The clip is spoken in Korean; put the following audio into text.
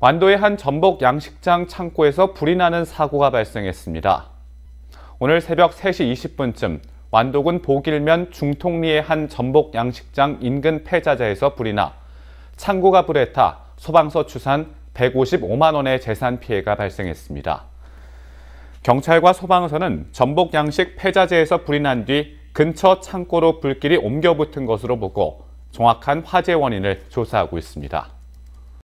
완도의 한 전복 양식장 창고에서 불이 나는 사고가 발생했습니다. 오늘 새벽 3시 20분쯤 완도군 보길면 중통리의 한 전복 양식장 인근 폐자재에서 불이 나 창고가 불에 타 소방서 추산 155만 원의 재산 피해가 발생했습니다. 경찰과 소방서는 전복 양식 폐자재에서 불이 난 뒤 근처 창고로 불길이 옮겨 붙은 것으로 보고 정확한 화재 원인을 조사하고 있습니다.